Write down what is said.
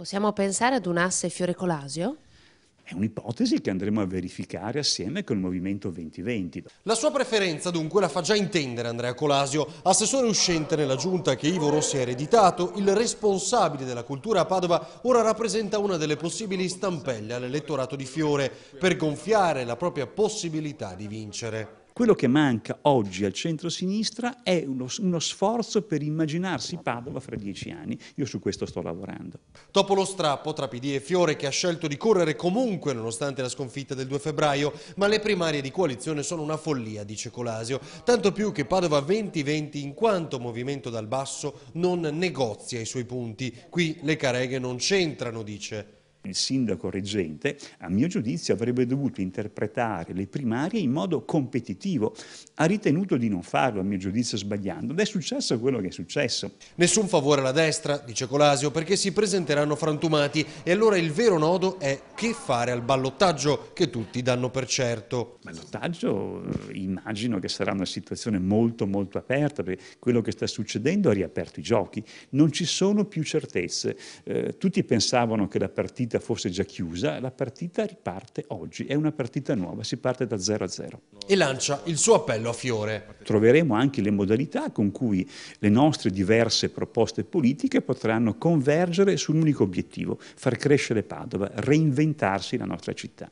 Possiamo pensare ad un asse Fiore-Colasio? È un'ipotesi che andremo a verificare assieme col Movimento 2020. La sua preferenza dunque la fa già intendere Andrea Colasio, assessore uscente nella giunta che Ivo Rossi ha ereditato, il responsabile della cultura a Padova ora rappresenta una delle possibili stampelle all'elettorato di Fiore per gonfiare la propria possibilità di vincere. Quello che manca oggi al centro-sinistra è uno, uno, sforzo per immaginarsi Padova fra dieci anni. Io su questo sto lavorando. Dopo lo strappo tra PD e Fiore che ha scelto di correre comunque nonostante la sconfitta del 2 febbraio, ma le primarie di coalizione sono una follia, dice Colasio. Tanto più che Padova 2020, in quanto movimento dal basso non negozia i suoi punti. Qui le careghe non c'entrano, dice. Il sindaco reggente, a mio giudizio, avrebbe dovuto interpretare le primarie in modo competitivo. Ha ritenuto di non farlo, a mio giudizio, sbagliando, ed è successo quello che è successo. Nessun favore alla destra, dice Colasio, perché si presenteranno frantumati e allora il vero nodo è che fare al ballottaggio che tutti danno per certo. Ballottaggio eh, immagino che sarà una situazione molto molto aperta, perché quello che sta succedendo ha riaperto i giochi, non ci sono più certezze. Eh, tutti pensavano che la partita partita fosse già chiusa, la partita riparte oggi, è una partita nuova, si parte da 0 a 0. E lancia il suo appello a Fiore. Troveremo anche le modalità con cui le nostre diverse proposte politiche potranno convergere su un unico obiettivo, far crescere Padova, reinventarsi la nostra città.